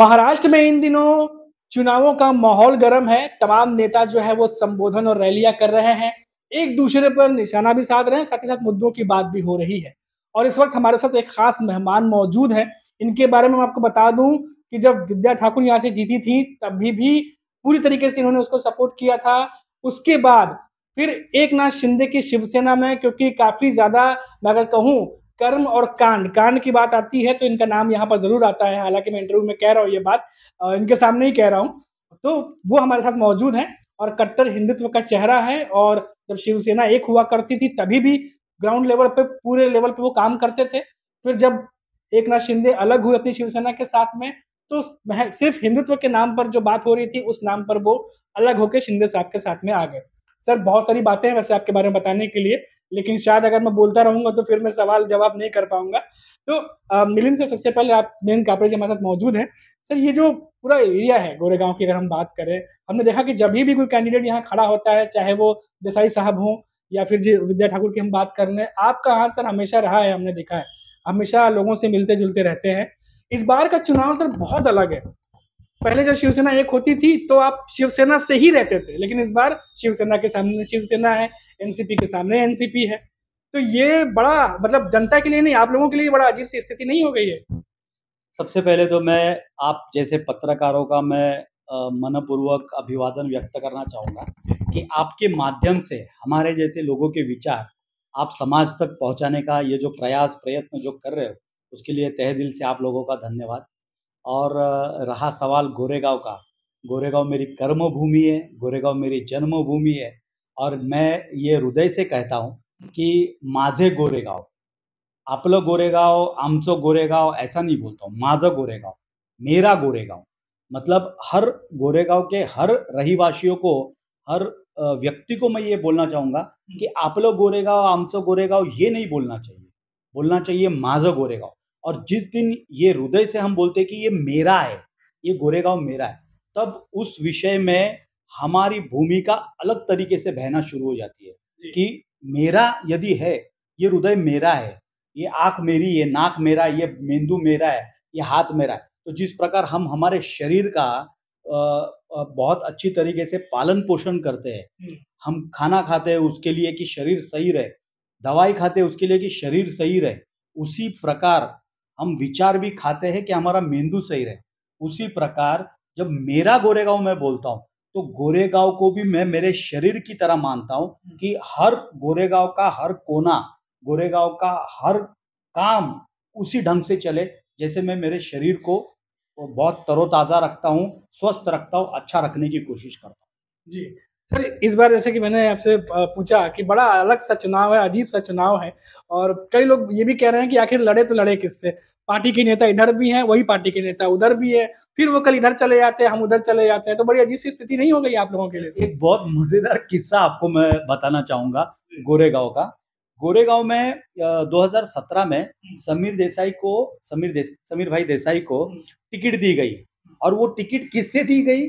महाराष्ट्र में इन दिनों चुनावों का माहौल गर्म है तमाम नेता जो है वो संबोधन और रैलियां कर रहे हैं एक दूसरे पर निशाना भी साध रहे हैं साथ ही साथ मुद्दों की बात भी हो रही है और इस वक्त हमारे साथ एक खास मेहमान मौजूद है इनके बारे में मैं आपको बता दूं कि जब विद्या ठाकुर यहाँ से जीती थी तभी भी पूरी तरीके से इन्होंने उसको सपोर्ट किया था उसके बाद फिर एक नाथ शिंदे की शिवसेना में क्योंकि काफी ज्यादा मैं अगर कहूँ कर्म और कांड कांड की बात आती है तो इनका नाम यहाँ पर जरूर आता है हालांकि मैं इंटरव्यू में कह रहा हूँ ये बात इनके सामने ही कह रहा हूँ तो वो हमारे साथ मौजूद है और कट्टर हिंदुत्व का चेहरा है और जब शिवसेना एक हुआ करती थी तभी भी ग्राउंड लेवल पे पूरे लेवल पे वो काम करते थे फिर जब एक नाथ शिंदे अलग हुए अपनी शिवसेना के साथ में तो सिर्फ हिंदुत्व के नाम पर जो बात हो रही थी उस नाम पर वो अलग होकर शिंदे साहब के साथ में आ गए सर बहुत सारी बातें हैं वैसे आपके बारे में बताने के लिए लेकिन शायद अगर मैं बोलता रहूंगा तो फिर मैं सवाल जवाब नहीं कर पाऊंगा तो मिलिंद मिलिन सर सबसे पहले आप मेन कापड़े हमारे साथ मौजूद हैं सर ये जो पूरा एरिया है गोरेगांव की अगर हम बात करें हमने देखा कि जब भी कोई कैंडिडेट यहाँ खड़ा होता है चाहे वो देसाई साहब हों या फिर जी विद्या ठाकुर की हम बात कर रहे हैं आपका हाथ सर हमेशा रहा है हमने देखा है हमेशा लोगों से मिलते जुलते रहते हैं इस बार का चुनाव सर बहुत अलग है पहले जब शिवसेना एक होती थी तो आप शिवसेना से ही रहते थे लेकिन इस बार शिवसेना के सामने शिवसेना है एनसीपी के सामने एनसीपी है तो ये बड़ा मतलब जनता के लिए नहीं आप लोगों के लिए बड़ा अजीब सी स्थिति नहीं हो गई है सबसे पहले तो मैं आप जैसे पत्रकारों का मैं मनपूर्वक अभिवादन व्यक्त करना चाहूँगा कि आपके माध्यम से हमारे जैसे लोगों के विचार आप समाज तक पहुँचाने का ये जो प्रयास प्रयत्न जो कर रहे हो उसके लिए तह दिल से आप लोगों का धन्यवाद और रहा सवाल गोरेगांव का गोरेगांव मेरी कर्म भूमि है गोरेगांव मेरी जन्मभूमि है और मैं ये हृदय से कहता हूँ कि माझे गोरेगाव आपलं गोरेगांव आमचो गोरेगांव ऐसा नहीं बोलता हूँ माझा गोरेगांव मेरा गोरेगांव मतलब हर गोरेगांव के हर रहीवासियों को हर व्यक्ति को मैं ये बोलना चाहूँगा कि आप लोग गोरेगांव आमचो गोरेगांव ये नहीं बोलना चाहिए बोलना चाहिए माझं गोरेगांव और जिस दिन ये हृदय से हम बोलते हैं कि ये मेरा है ये गोरेगांव मेरा है तब उस विषय में हमारी भूमिका अलग तरीके से बहना शुरू हो जाती है कि मेरा यदि है ये हृदय मेरा है ये आंख मेरी ये नाक मेरा ये मेंदू मेरा है ये हाथ मेरा है तो जिस प्रकार हम हमारे शरीर का बहुत अच्छी तरीके से पालन पोषण करते हैं हम्म। हम खाना खाते हैं उसके लिए कि शरीर सही रहे दवाई खाते हैं उसके लिए कि शरीर सही रहे उसी प्रकार हम विचार भी खाते हैं कि हमारा मेंदू सही रहे उसी प्रकार जब मेरा गोरेगांव मैं बोलता हूँ तो गोरेगांव को भी मैं मेरे शरीर की तरह मानता हूँ हम्म। कि हर गोरेगांव का हर कोना गोरेगांव का हर काम उसी ढंग से चले जैसे मैं मेरे शरीर को बहुत तरोताज़ा रखता हूँ स्वस्थ रखता हूँ अच्छा रखने की कोशिश करता हूँ जी सर इस बार जैसे कि मैंने आपसे पूछा कि बड़ा अलग सा चुनाव है अजीब सा चुनाव है और कई लोग ये भी कह रहे हैं कि आखिर लड़े तो लड़े किससे पार्टी के नेता इधर भी हैं वही पार्टी के नेता उधर भी है फिर वो कल इधर चले जाते हैं हम उधर चले जाते हैं तो बड़ी अजीब सी स्थिति नहीं हो गई आप लोगों के लिए एक बहुत मजेदार किस्सा आपको मैं बताना चाहूंगा गोरेगांव का गोरेगांव में 2017 में समीर देसाई को समीर समीर भाई देसाई को टिकट दी गई और वो टिकट किससे दी गई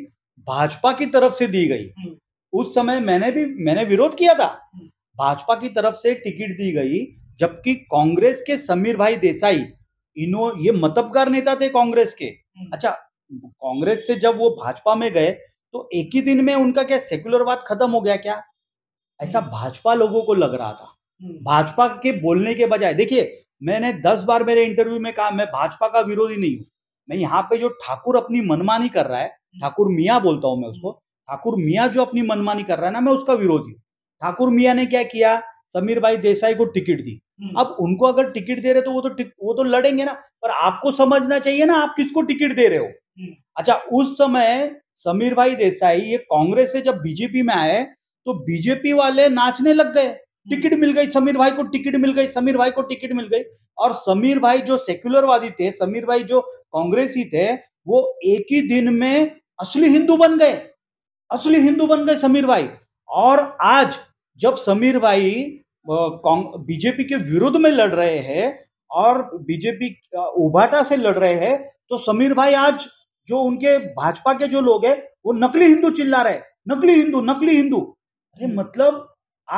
भाजपा की तरफ से दी गई उस समय मैंने भी मैंने विरोध किया था भाजपा की तरफ से टिकट दी गई जबकि कांग्रेस के समीर भाई देसाई इनो ये मतबगार नेता थे कांग्रेस के हम्म। अच्छा कांग्रेस से जब वो भाजपा में गए तो एक ही दिन में उनका क्या सेक्युलरवाद खत्म हो गया क्या ऐसा हम्म। भाजपा लोगों को लग रहा था हम्म। भाजपा के बोलने के बजाय देखिए मैंने दस बार मेरे इंटरव्यू में कहा मैं भाजपा का विरोधी नहीं हूं मैं यहाँ पे जो ठाकुर अपनी मनमानी कर रहा है ठाकुर मियाँ बोलता हूँ मैं उसको ठाकुर मियाँ जो अपनी मनमानी कर रहा है ना मैं उसका विरोधी हूँ ठाकुर मियाँ ने क्या किया समीर भाई देसाई को टिकट दी हम्म। अब उनको अगर टिकट दे रहे तो वो तो वो तो लड़ेंगे ना पर आपको समझना चाहिए ना आप किसको टिकट दे रहे हो हम्म। अच्छा उस समय समीर भाई देसाई ये कांग्रेस से जब बीजेपी में आए तो बीजेपी वाले नाचने लग गए हम्म। टिकट मिल गई समीर भाई को टिकट मिल गई समीर भाई को टिकट मिल गई और समीर भाई जो सेक्युलरवादी थे समीर भाई जो कांग्रेसी थे वो एक ही दिन में असली हिंदू बन गए असली हिंदू बन गए समीर भाई और आज जब समीर भाई बीजेपी के विरुद्ध में लड़ रहे हैं और बीजेपी उभाटा से लड़ रहे हैं तो समीर भाई आज जो उनके भाजपा के जो लोग हैं वो नकली हिंदू चिल्ला रहे नकली हिंदू नकली हिंदू अरे हम्म। मतलब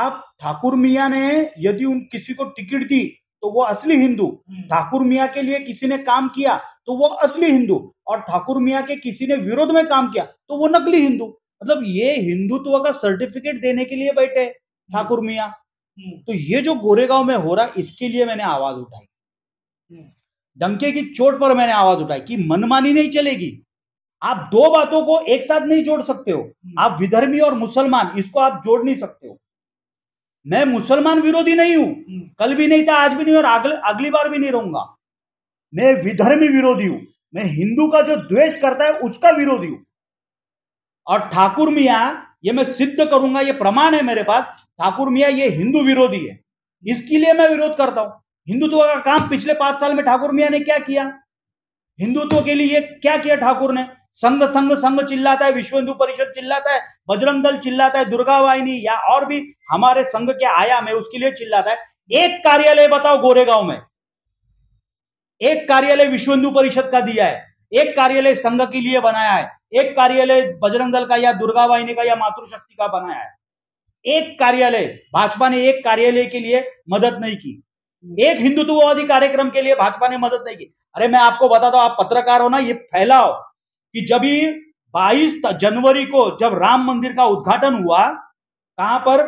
आप ठाकुर मिया ने यदि उन किसी को टिकट दी तो वो असली हिंदू हम्म। ठाकुर मिया के लिए किसी ने काम किया तो वो असली हिंदू और ठाकुर मिया के किसी ने विरोध में काम किया तो वो नकली हिंदू मतलब ये हिंदुत्व का सर्टिफिकेट देने के लिए बैठे हम्म। ठाकुर मिया हम्म। तो ये जो गोरेगांव में हो रहा इसके लिए मैंने आवाज उठाई हम्म। डंके की चोट पर मैंने आवाज उठाई कि मनमानी नहीं चलेगी आप दो बातों को एक साथ नहीं जोड़ सकते हो आप विधर्मी और मुसलमान इसको आप जोड़ नहीं सकते हो मैं मुसलमान विरोधी नहीं हूं कल भी नहीं था आज भी नहीं और अगल, अगली बार भी नहीं रहूंगा मैं विधर्मी विरोधी हूं मैं हिंदू का जो द्वेष करता है उसका विरोधी हूं और ठाकुर मिया ये मैं सिद्ध करूंगा ये प्रमाण है मेरे पास ठाकुर मिया ये हिंदू विरोधी है इसके लिए मैं विरोध करता हूं हिंदुत्व का काम पिछले पांच साल में ठाकुर मिया ने क्या किया हिंदुत्व के लिए क्या किया ठाकुर ने संघ संघ संघ चिल्लाता है विश्व हिंदू परिषद चिल्लाता है बजरंग दल चिल्लाता है दुर्गा वाहिनी या और भी हमारे संघ के आयाम है उसके लिए चिल्लाता है एक कार्यालय बताओ गोरेगांव में एक कार्यालय विश्व हिंदू परिषद का दिया है एक कार्यालय संघ के लिए बनाया है एक कार्यालय बजरंग दल का या दुर्गा वाहिनी का या मातृशक्ति का बनाया है एक कार्यालय भाजपा ने एक कार्यालय के लिए मदद नहीं की एक हिंदुत्ववादी कार्यक्रम के लिए भाजपा ने मदद नहीं की अरे मैं आपको बताता हूं आप पत्रकार हो ना ये फैलाओ कि जब ही बाईस जनवरी को जब राम मंदिर का उद्घाटन हुआ कहां पर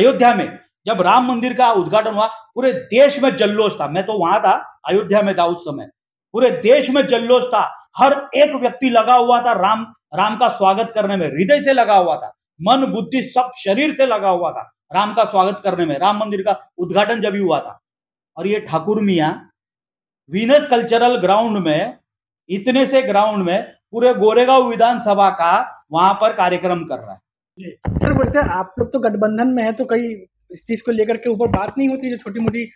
अयोध्या में जब राम मंदिर का उद्घाटन हुआ पूरे देश में जल्लोष था मैं तो वहां था अयोध्या में था उस समय पूरे देश में जल्लोष था हर एक व्यक्ति लगा हुआ था राम राम का स्वागत करने में हृदय से लगा हुआ था मन बुद्धि सब शरीर से लगा हुआ था राम का स्वागत करने में राम मंदिर का उद्घाटन जब भी हुआ था और ये Thakur Mian Venus cultural ground में इतने से ग्राउंड में पूरे गोरेगांव विधानसभा का वहां पर कार्यक्रम कर रहा है सर वैसे आप लोग तो गठबंधन में है तो कई इस चीज को लेकर के ऊपर बात नहीं होती जो छोटी मोटी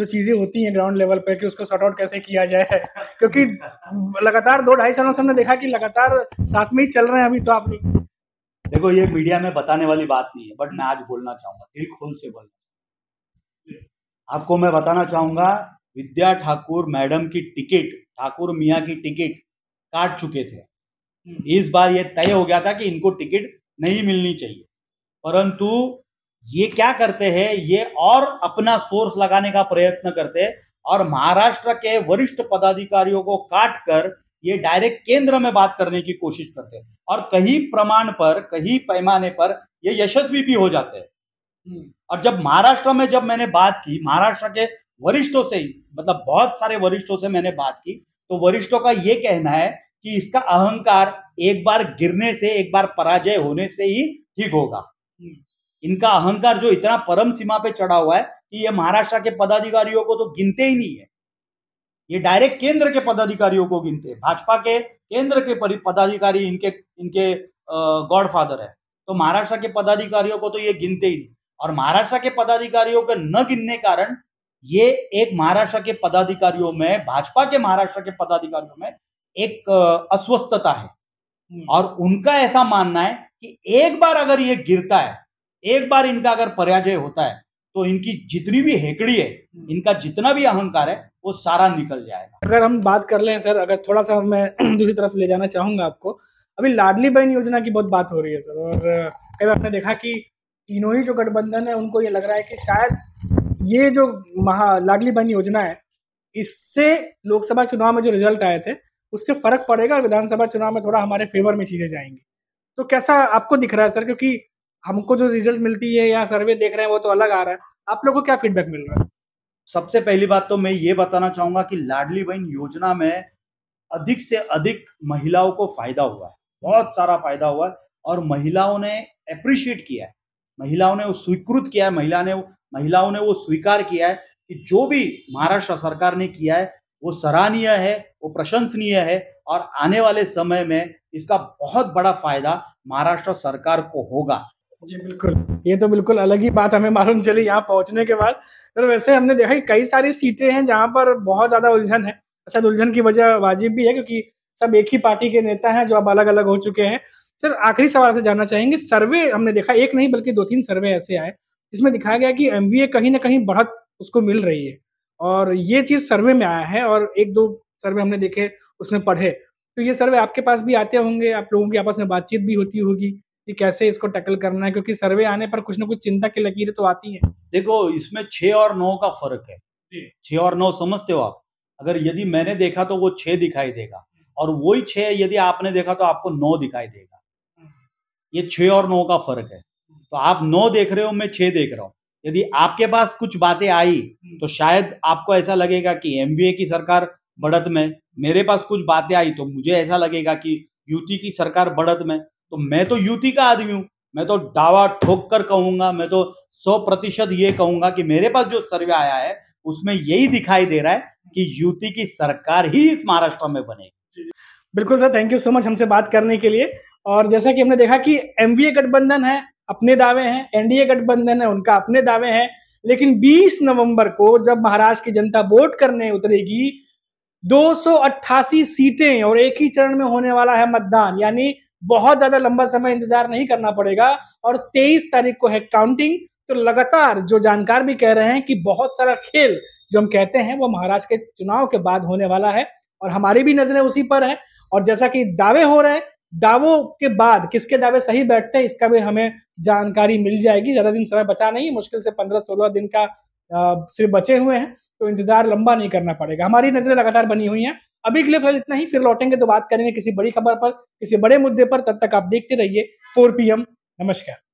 जो चीज़ें होती हैं ग्राउंड लेवल पे कि उसको शॉर्ट आउट कैसे किया जाए क्योंकि लगातार दो ढाई सालों से हमने देखा कि लगातार साथ में ही चल रहे हैं अभी तो आप देखो ये मीडिया में बताने वाली बात नहीं है बट मैं आज बोलना चाहूंगा दिल खोल से बोल आपको मैं बताना चाहूंगा विद्या ठाकुर मैडम की टिकट ठाकुर मियाँ की टिकट काट चुके थे हम्म। इस बार ये तय हो गया था कि इनको टिकट नहीं मिलनी चाहिए परंतु ये क्या करते हैं ये और अपना सोर्स लगाने का प्रयत्न करते हैं और महाराष्ट्र के वरिष्ठ पदाधिकारियों को काट कर ये डायरेक्ट केंद्र में बात करने की कोशिश करते हैं और कहीं प्रमाण पर कहीं पैमाने पर ये यशस्वी भी हो जाते हैं हम्म। और जब महाराष्ट्र में जब मैंने बात की महाराष्ट्र के वरिष्ठों से मतलब बहुत सारे वरिष्ठों से मैंने बात की तो वरिष्ठों का ये कहना है कि इसका अहंकार एक बार गिरने से एक बार पराजय होने से ही ठीक होगा हम्म। इनका अहंकार जो इतना परम सीमा पे चढ़ा हुआ है कि ये महाराष्ट्र के पदाधिकारियों को तो गिनते ही नहीं है ये डायरेक्ट केंद्र के पदाधिकारियों को गिनते हैं भाजपा के केंद्र के पदाधिकारी इनके इनके गॉडफादर है तो महाराष्ट्र के पदाधिकारियों को तो ये गिनते ही नहीं और महाराष्ट्र के पदाधिकारियों के न गिनने कारण ये एक महाराष्ट्र के पदाधिकारियों में भाजपा के महाराष्ट्र के पदाधिकारियों में एक अस्वस्थता है हम्म। और उनका ऐसा मानना है कि एक बार अगर ये गिरता है एक बार इनका अगर पराजय होता है तो इनकी जितनी भी हेकड़ी है हम्म। इनका जितना भी अहंकार है वो सारा निकल जाएगा अगर हम बात कर लें सर अगर थोड़ा सा मैं दूसरी तरफ ले जाना चाहूंगा आपको अभी लाडली बहन योजना की बहुत बात हो रही है सर और कई बार आपने देखा कि तीनों ही जो गठबंधन है उनको ये लग रहा है कि शायद ये जो महा लाडली बहन योजना है इससे लोकसभा चुनाव में जो रिजल्ट आए थे उससे फर्क पड़ेगा और विधानसभा चुनाव में थोड़ा हमारे फेवर में चीजें जाएंगी तो कैसा आपको दिख रहा है सर क्योंकि हमको जो रिजल्ट मिलती है या सर्वे देख रहे हैं वो तो अलग आ रहा है आप लोगों को क्या फीडबैक मिल रहा है सबसे पहली बात तो मैं ये बताना चाहूंगा कि लाडली बहन योजना में अधिक से अधिक महिलाओं को फायदा हुआ है बहुत सारा फायदा हुआ है और महिलाओं ने अप्रिशिएट किया है महिलाओं ने वो स्वीकृत किया है महिला ने महिलाओं ने वो स्वीकार किया है कि जो भी महाराष्ट्र सरकार ने किया है वो सराहनीय है वो प्रशंसनीय है और आने वाले समय में इसका बहुत बड़ा फायदा महाराष्ट्र सरकार को होगा जी बिल्कुल ये तो बिल्कुल अलग ही बात हमें मालूम चली यहाँ पहुंचने के बाद तो वैसे हमने देखा कि कई सारी सीटें हैं जहाँ पर बहुत ज़्यादा उलझन है शायद उलझन की वजह वाजिब भी है क्योंकि सब एक ही पार्टी के नेता हैं जो अब अलग अलग हो चुके हैं सर आखिरी सवाल से जानना चाहेंगे सर्वे हमने देखा एक नहीं बल्कि दो तीन सर्वे ऐसे आए जिसमें दिखाया गया कि एम कहीं ना कहीं बढ़त उसको मिल रही है और ये चीज़ सर्वे में आया है और एक दो सर्वे हमने देखे उसमें पढ़े तो ये सर्वे आपके पास भी आते होंगे आप लोगों की आपस में बातचीत भी होती होगी कि कैसे इसको टैकल करना है क्योंकि सर्वे आने पर कुछ ना कुछ चिंता की लकीर तो आती है देखो इसमें छः और नौ का फर्क है छः और नौ समझते हो आप अगर यदि मैंने देखा तो वो छः दिखाई देगा और वही छः यदि आपने देखा तो आपको नौ दिखाई देगा ये छः और नौ का फर्क है तो आप नौ देख रहे हो मैं छः देख रहा हूँ यदि आपके पास कुछ बातें आई तो शायद आपको ऐसा लगेगा कि एम की सरकार बढ़त में मेरे पास कुछ बातें आई तो मुझे ऐसा लगेगा कि युति की सरकार बढ़त में तो मैं तो यूती का आदमी हूं मैं तो दावा ठोक कर कहूंगा मैं तो सौ प्रतिशत ये कहूंगा कि मेरे पास जो सर्वे आया है उसमें यही दिखाई दे रहा है कि युति की सरकार ही इस महाराष्ट्र में बनेगी बिल्कुल sir thank you so much हमसे बात करने के लिए और जैसा कि हमने देखा कि एमवीए गठबंधन है अपने दावे हैं एनडीए गठबंधन है उनका अपने दावे हैं लेकिन 20 नवंबर को जब महाराष्ट्र की जनता वोट करने उतरेगी दो सीटें और एक ही चरण में होने वाला है मतदान यानी बहुत ज्यादा लंबा समय इंतजार नहीं करना पड़ेगा और तेईस तारीख को है काउंटिंग तो लगातार जो जानकार भी कह रहे हैं कि बहुत सारा खेल जो हम कहते हैं वो महाराष्ट्र के चुनाव के बाद होने वाला है और हमारी भी नजरें उसी पर है और जैसा कि दावे हो रहे हैं दावों के बाद किसके दावे सही बैठते हैं इसका भी हमें जानकारी मिल जाएगी ज्यादा दिन समय बचा नहीं मुश्किल से पंद्रह सोलह दिन का सिर्फ बचे हुए हैं तो इंतजार लंबा नहीं करना पड़ेगा हमारी नजरें लगातार बनी हुई हैं अभी के लिए फिलहाल इतना ही फिर लौटेंगे तो बात करेंगे किसी बड़ी खबर पर किसी बड़े मुद्दे पर तब तक आप देखते रहिए फोर पी नमस्कार